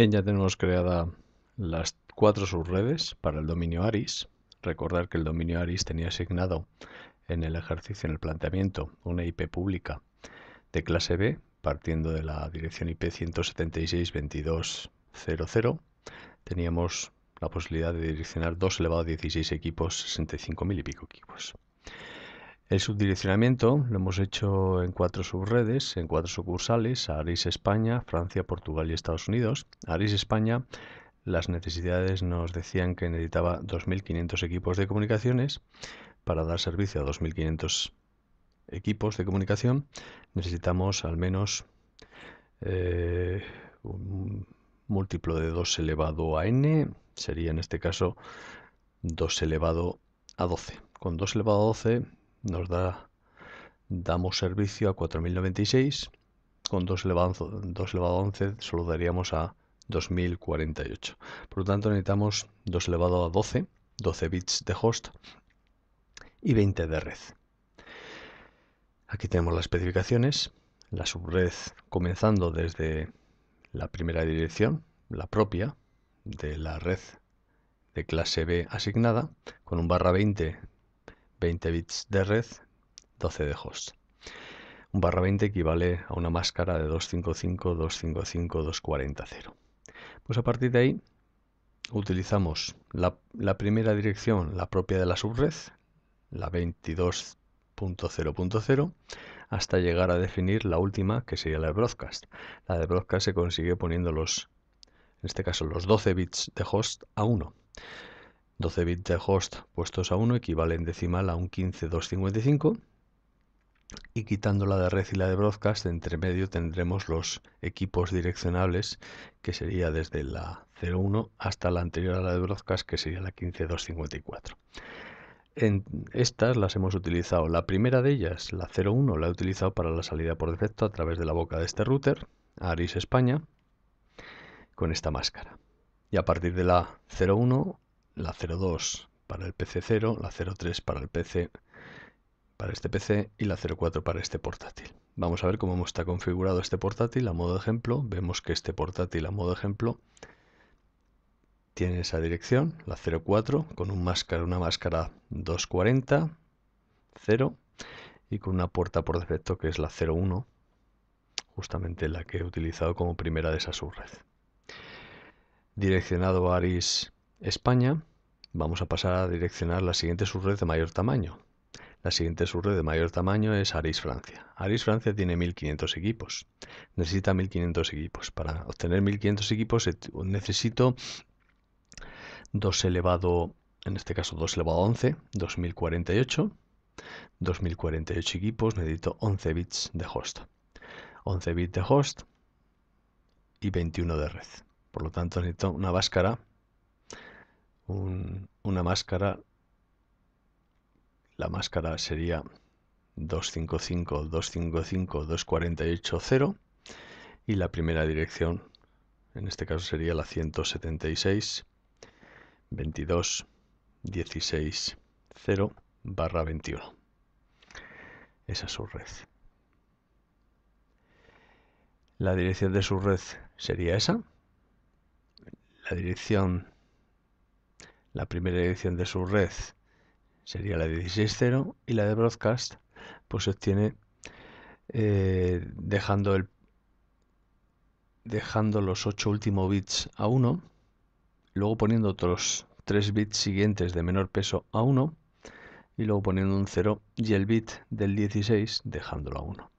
Bien, ya tenemos creadas las cuatro subredes para el dominio ARIS. Recordar que el dominio ARIS tenía asignado en el ejercicio, en el planteamiento, una IP pública de clase B partiendo de la dirección IP 176.22.00. Teníamos la posibilidad de direccionar dos elevados a 16 equipos, 65.000 y pico equipos. El subdireccionamiento lo hemos hecho en cuatro subredes, en cuatro sucursales, Aris España, Francia, Portugal y Estados Unidos. Aris España, las necesidades nos decían que necesitaba 2.500 equipos de comunicaciones para dar servicio a 2.500 equipos de comunicación. Necesitamos al menos eh, un múltiplo de 2 elevado a n, sería en este caso 2 elevado a 12. Con 2 elevado a 12 nos da damos servicio a 4096 con 2 elevado, 2 elevado a 11 solo daríamos a 2048 por lo tanto necesitamos 2 elevado a 12 12 bits de host y 20 de red aquí tenemos las especificaciones la subred comenzando desde la primera dirección la propia de la red de clase B asignada con un barra 20 20 bits de red, 12 de host. Un barra 20 equivale a una máscara de 255, 255, 240, Pues a partir de ahí utilizamos la, la primera dirección, la propia de la subred, la 22.0.0, hasta llegar a definir la última, que sería la de broadcast. La de broadcast se consigue poniendo los, en este caso, los 12 bits de host a 1. 12 bits de host puestos a 1 equivalen decimal a un 15255 y quitando la de red y la de broadcast, entre medio tendremos los equipos direccionables, que sería desde la 01 hasta la anterior a la de broadcast, que sería la 15254. En estas las hemos utilizado. La primera de ellas, la 01, la he utilizado para la salida por defecto a través de la boca de este router, Aris España, con esta máscara. Y a partir de la 01 la 02 para el PC0, la 03 para el PC para este PC y la 04 para este portátil. Vamos a ver cómo está configurado este portátil a modo de ejemplo. Vemos que este portátil a modo de ejemplo tiene esa dirección, la 04, con un máscara, una máscara 240, 0 y con una puerta por defecto que es la 01, justamente la que he utilizado como primera de esa subred. Direccionado a Aris España, vamos a pasar a direccionar la siguiente subred de mayor tamaño. La siguiente subred de mayor tamaño es Aris Francia. Aris Francia tiene 1500 equipos. Necesita 1500 equipos. Para obtener 1500 equipos necesito 2 elevado, en este caso 2 elevado a 11, 2048. 2048 equipos, necesito 11 bits de host. 11 bits de host y 21 de red. Por lo tanto necesito una máscara una máscara. La máscara sería 255 255 248 0 y la primera dirección en este caso sería la 176 22 16 0 barra 21 esa es su red la dirección de su red sería esa la dirección la primera edición de su red sería la 16.0 y la de broadcast pues se obtiene eh, dejando, el, dejando los 8 últimos bits a 1, luego poniendo otros 3 bits siguientes de menor peso a 1 y luego poniendo un 0 y el bit del 16 dejándolo a 1.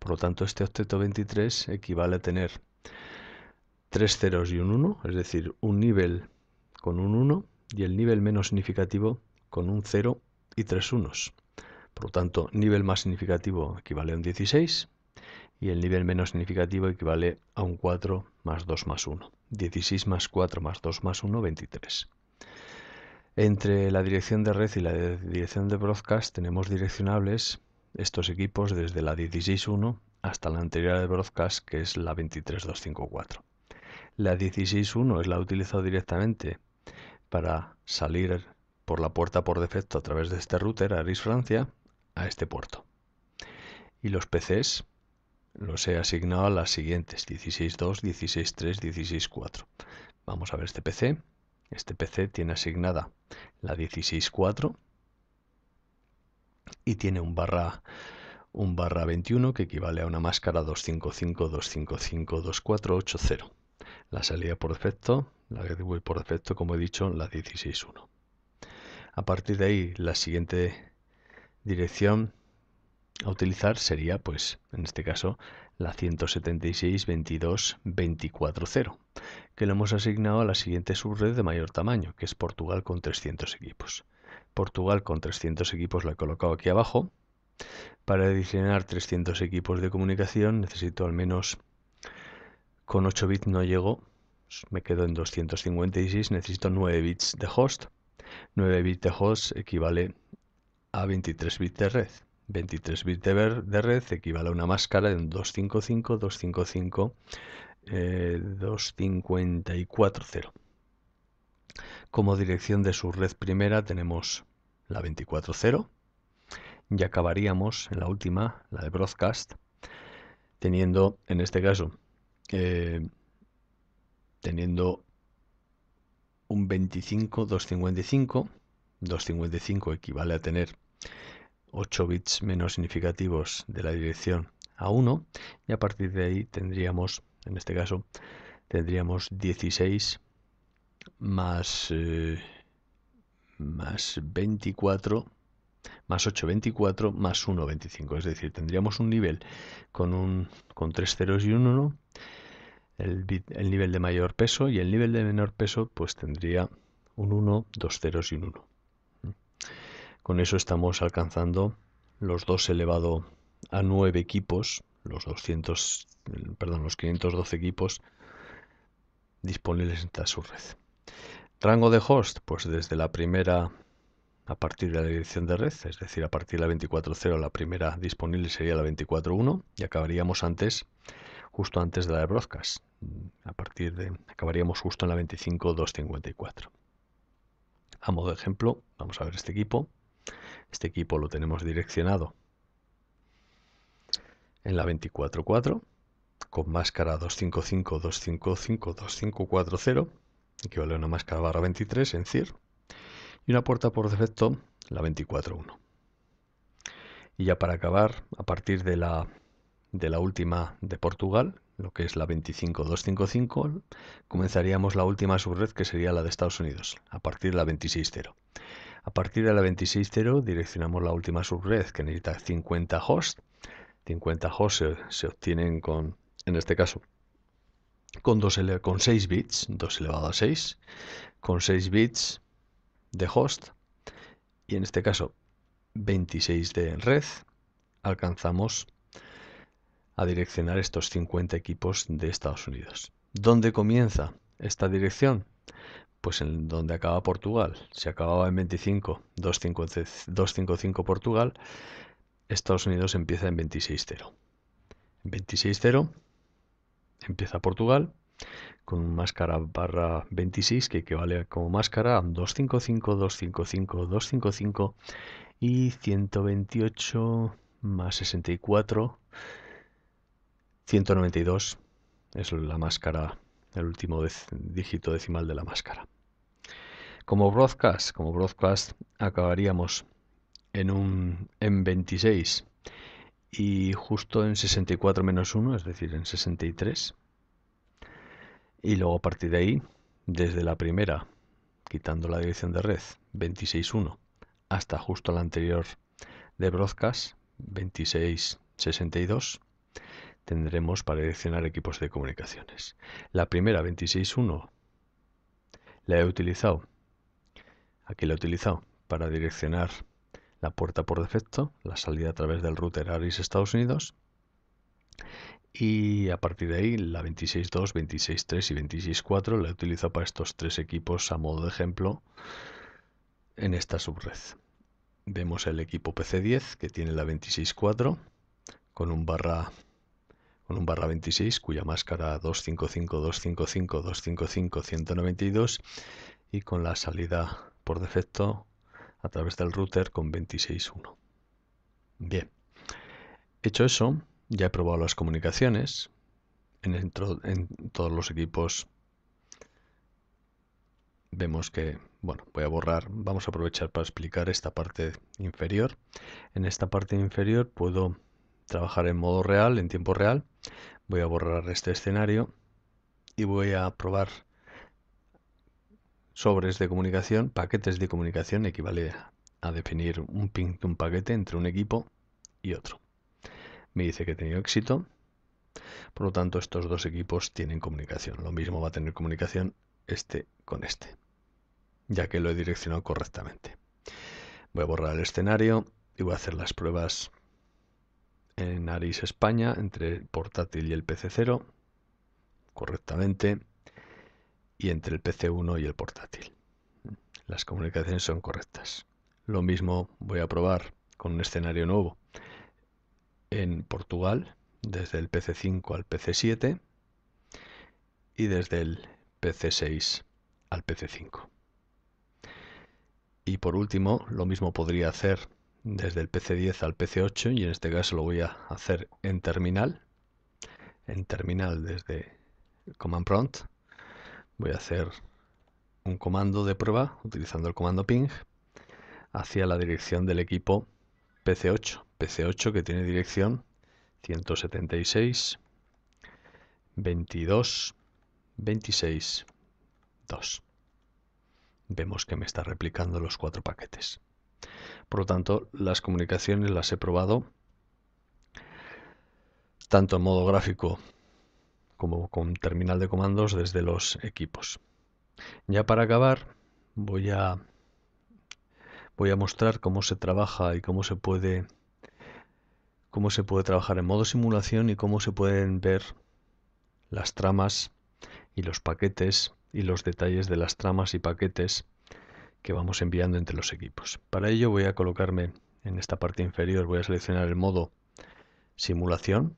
Por lo tanto, este octeto 23 equivale a tener 3 ceros y un 1, es decir, un nivel con un 1 y el nivel menos significativo con un 0 y 3 unos. Por lo tanto, nivel más significativo equivale a un 16 y el nivel menos significativo equivale a un 4 más 2 más 1. 16 más 4 más 2 más 1, 23. Entre la dirección de red y la dirección de broadcast tenemos direccionables estos equipos desde la 16.1 hasta la anterior de broadcast que es la 23.254. La 16.1 es la utilizado directamente para salir por la puerta por defecto a través de este router Aris Francia a este puerto. Y los PCs los he asignado a las siguientes 16.2, 16.3, 16.4. Vamos a ver este PC. Este PC tiene asignada la 16.4 y tiene un barra un barra 21 que equivale a una máscara 255 255 2480 la salida por defecto, la gateway por defecto, como he dicho, la 16.1. A partir de ahí, la siguiente dirección a utilizar sería, pues, en este caso, la 176.22.24.0, que lo hemos asignado a la siguiente subred de mayor tamaño, que es Portugal con 300 equipos. Portugal con 300 equipos la he colocado aquí abajo. Para adicionar 300 equipos de comunicación necesito al menos con 8 bits no llego, me quedo en 256, necesito 9 bits de host. 9 bits de host equivale a 23 bits de red. 23 bits de, red equivale a una máscara en 255, 255, eh, 2540. Como dirección de su red primera tenemos la 240 y acabaríamos en la última, la de broadcast, teniendo en este caso eh, teniendo un 25, 255. 255 equivale a tener 8 bits menos significativos de la dirección a 1 y a partir de ahí tendríamos, en este caso, tendríamos 16 más, eh, más 24 más 8,24 más 1,25. Es decir, tendríamos un nivel con, un, con tres ceros y un 1. El, nivel de mayor peso y el nivel de menor peso pues tendría un 1, 2 ceros y un 1. Con eso estamos alcanzando los 2 elevado a 9 equipos, los 200, perdón, los 512 equipos disponibles en esta subred. Rango de host, pues desde la primera a partir de la dirección de red, es decir, a partir de la 24.0 la primera disponible sería la 24.1 y acabaríamos antes, justo antes de la de broadcast. A partir de, acabaríamos justo en la 25.254. A modo de ejemplo, vamos a ver este equipo. Este equipo lo tenemos direccionado en la 24.4 con máscara 255, 255, 2540, equivale a una máscara barra 23 en CIR y una puerta por defecto, la 24.1. Y ya para acabar, a partir de la, de la última de Portugal, lo que es la 25255, comenzaríamos la última subred que sería la de Estados Unidos, a partir de la 260. A partir de la 260 direccionamos la última subred que necesita 50 hosts. 50 hosts se, obtienen con, en este caso, con, con 6 bits, 2 elevado a 6, con 6 bits de host y en este caso 26 de red, alcanzamos a direccionar estos 50 equipos de Estados Unidos. ¿Dónde comienza esta dirección? Pues en donde acaba Portugal. se acababa en 25, 255 Portugal, Estados Unidos empieza en 26.0. En 26.0 empieza Portugal con máscara barra 26 que equivale como máscara 255, 255, 255 y 128 más 64, 192 es la máscara, el último dígito decimal de la máscara. Como broadcast, como broadcast acabaríamos en un en 26 y justo en 64 menos 1, es decir, en 63 y luego a partir de ahí, desde la primera, quitando la dirección de red 26.1 hasta justo la anterior de broadcast 26.62, tendremos para direccionar equipos de comunicaciones. La primera 26.1 la he utilizado, aquí la he utilizado para direccionar la puerta por defecto, la salida a través del router ARIS Estados Unidos y a partir de ahí la 26.2, 26.3 y 26.4 la utilizo para estos tres equipos a modo de ejemplo en esta subred. Vemos el equipo PC10 que tiene la 26.4 con un barra con un barra 26 cuya máscara 255, 255, 255, 192 y con la salida por defecto a través del router con 26.1. Bien, hecho eso, ya he probado las comunicaciones en, todos los equipos. Vemos que, bueno, voy a borrar, vamos a aprovechar para explicar esta parte inferior. En esta parte inferior puedo trabajar en modo real, en tiempo real. Voy a borrar este escenario y voy a probar sobres de comunicación, paquetes de comunicación, equivale a definir un ping de un paquete entre un equipo y otro me dice que he tenido éxito. Por lo tanto, estos dos equipos tienen comunicación. Lo mismo va a tener comunicación este con este, ya que lo he direccionado correctamente. Voy a borrar el escenario y voy a hacer las pruebas en Aris España entre el portátil y el PC0 correctamente y entre el PC1 y el portátil. Las comunicaciones son correctas. Lo mismo voy a probar con un escenario nuevo en Portugal, desde el PC5 al PC7 y desde el PC6 al PC5. Y por último, lo mismo podría hacer desde el PC10 al PC8 y en este caso lo voy a hacer en terminal. En terminal desde command prompt voy a hacer un comando de prueba utilizando el comando ping hacia la dirección del equipo PC8 PC8 que tiene dirección 176 22 26 2. Vemos que me está replicando los cuatro paquetes. Por lo tanto, las comunicaciones las he probado tanto en modo gráfico como con terminal de comandos desde los equipos. Ya para acabar, voy a voy a mostrar cómo se trabaja y cómo se puede cómo se puede trabajar en modo simulación y cómo se pueden ver las tramas y los paquetes y los detalles de las tramas y paquetes que vamos enviando entre los equipos. Para ello voy a colocarme en esta parte inferior, voy a seleccionar el modo simulación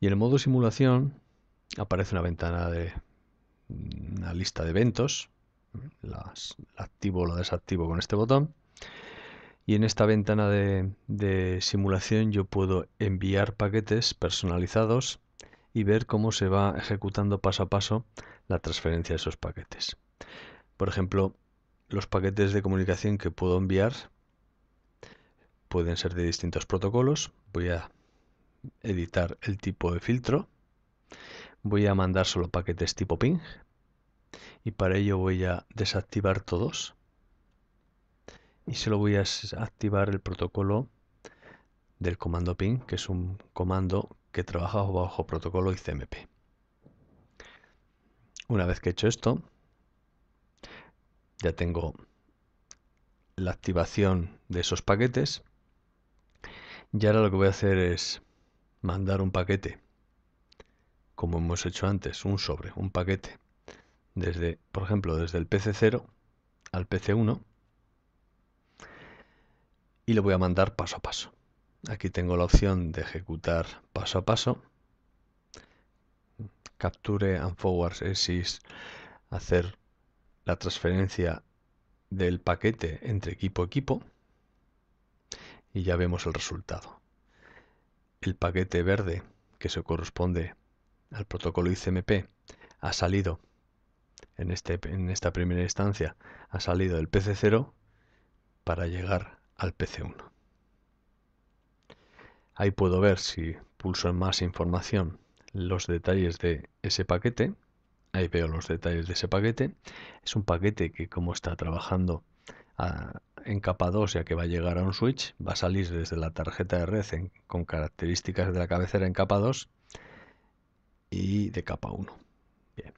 y en el modo simulación aparece una ventana de una lista de eventos, las, la activo o la desactivo con este botón y en esta ventana de, simulación yo puedo enviar paquetes personalizados y ver cómo se va ejecutando paso a paso la transferencia de esos paquetes. Por ejemplo, los paquetes de comunicación que puedo enviar pueden ser de distintos protocolos. Voy a editar el tipo de filtro. Voy a mandar solo paquetes tipo ping y para ello voy a desactivar todos y se lo voy a activar el protocolo del comando ping, que es un comando que trabaja bajo protocolo ICMP. Una vez que he hecho esto, ya tengo la activación de esos paquetes. Y ahora lo que voy a hacer es mandar un paquete, como hemos hecho antes, un sobre, un paquete, desde, por ejemplo, desde el PC0 al PC1 y lo voy a mandar paso a paso. Aquí tengo la opción de ejecutar paso a paso. Capture and forward es hacer la transferencia del paquete entre equipo a equipo y ya vemos el resultado. El paquete verde que se corresponde al protocolo ICMP ha salido en, este, en esta primera instancia, ha salido del PC0 para llegar al PC1. Ahí puedo ver si pulso en más información los detalles de ese paquete. Ahí veo los detalles de ese paquete. Es un paquete que como está trabajando ah, en capa 2 ya que va a llegar a un switch, va a salir desde la tarjeta de red con características de la cabecera en capa 2 y de capa 1. Bien.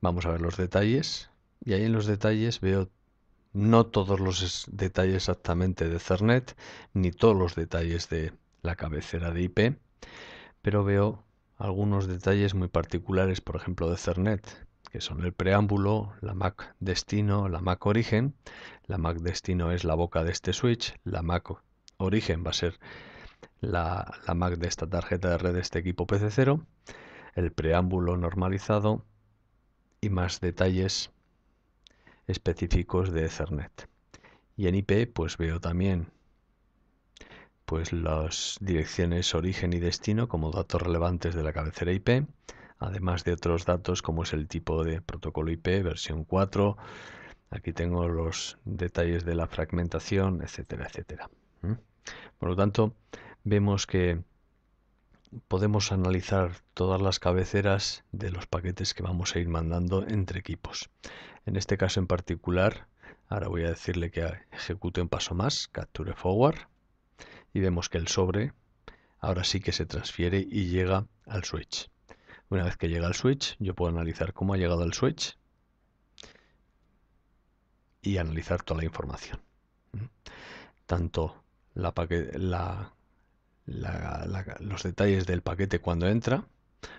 Vamos a ver los detalles y ahí en los detalles veo no todos los detalles exactamente de Cernet, ni todos los detalles de la cabecera de IP, pero veo algunos detalles muy particulares, por ejemplo, de Cernet, que son el preámbulo, la MAC destino, la MAC origen. La MAC destino es la boca de este switch, la MAC origen va a ser la, MAC de esta tarjeta de red de este equipo PC0, el preámbulo normalizado y más detalles específicos de Ethernet. Y en IP pues veo también pues las direcciones origen y destino como datos relevantes de la cabecera IP, además de otros datos como es el tipo de protocolo IP, versión 4, aquí tengo los detalles de la fragmentación, etcétera, etcétera. Por lo tanto, vemos que podemos analizar todas las cabeceras de los paquetes que vamos a ir mandando entre equipos. En este caso en particular, ahora voy a decirle que ejecute un paso más, capture forward, y vemos que el sobre ahora sí que se transfiere y llega al switch. Una vez que llega al switch, yo puedo analizar cómo ha llegado al switch y analizar toda la información. Tanto los detalles del paquete cuando entra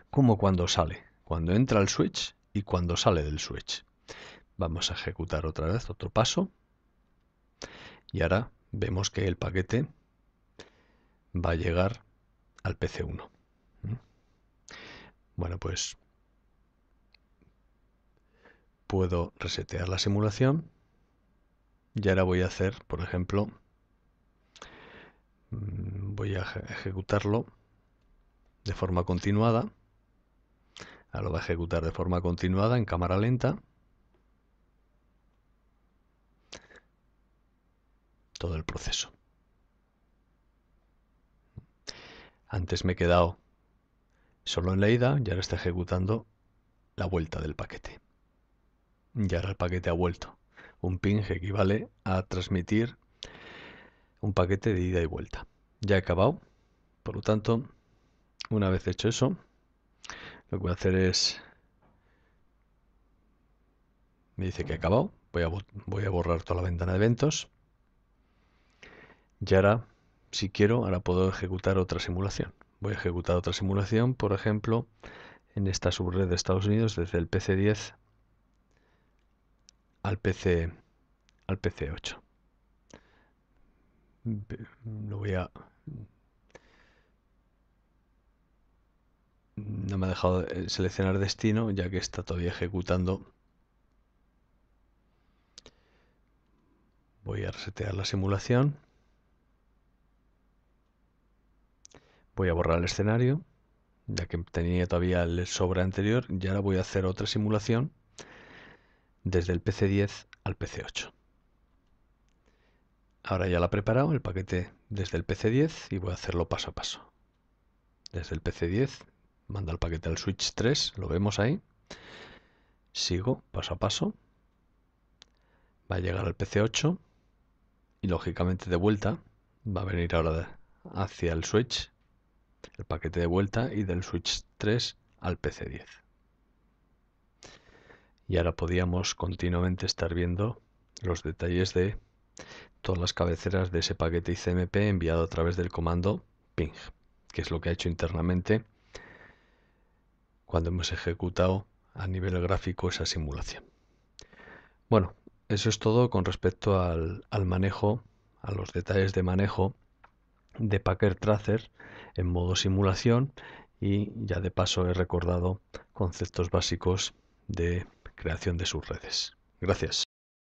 como cuando sale. Cuando entra al switch y cuando sale del switch. Vamos a ejecutar otra vez otro paso. Y ahora vemos que el paquete va a llegar al PC1. ¿Mm? Bueno, pues puedo resetear la simulación. Y ahora voy a hacer, por ejemplo, mm, voy a ejecutarlo de forma continuada. Ahora lo va a ejecutar de forma continuada en cámara lenta. todo el proceso. Antes me he quedado solo en la ida y ahora está ejecutando la vuelta del paquete. Y ahora el paquete ha vuelto. Un ping equivale a transmitir un paquete de ida y vuelta. Ya he acabado. Por lo tanto, una vez hecho eso, lo que voy a hacer es... Me dice que he acabado. Voy a, voy a borrar toda la ventana de eventos. Y ahora, si quiero, ahora puedo ejecutar otra simulación. Voy a ejecutar otra simulación, por ejemplo, en esta subred de Estados Unidos desde el PC10 al PC al PC8. Lo voy a no me ha dejado eh, seleccionar destino ya que está todavía ejecutando. Voy a resetear la simulación. Voy a borrar el escenario, ya que tenía todavía el sobra anterior, y ahora voy a hacer otra simulación desde el PC10 al PC8. Ahora ya la he preparado, el paquete desde el PC10, y voy a hacerlo paso a paso. Desde el PC10 manda el paquete al switch 3, lo vemos ahí. Sigo paso a paso. Va a llegar al PC8 y lógicamente de vuelta va a venir ahora hacia el switch el paquete de vuelta y del Switch 3 al PC10. Y ahora podíamos continuamente estar viendo los detalles de todas las cabeceras de ese paquete ICMP enviado a través del comando ping, que es lo que ha hecho internamente cuando hemos ejecutado a nivel gráfico esa simulación. Bueno, eso es todo con respecto al, al manejo, a los detalles de manejo de Packer Tracer en modo simulación y ya de paso he recordado conceptos básicos de creación de sus redes. Gracias.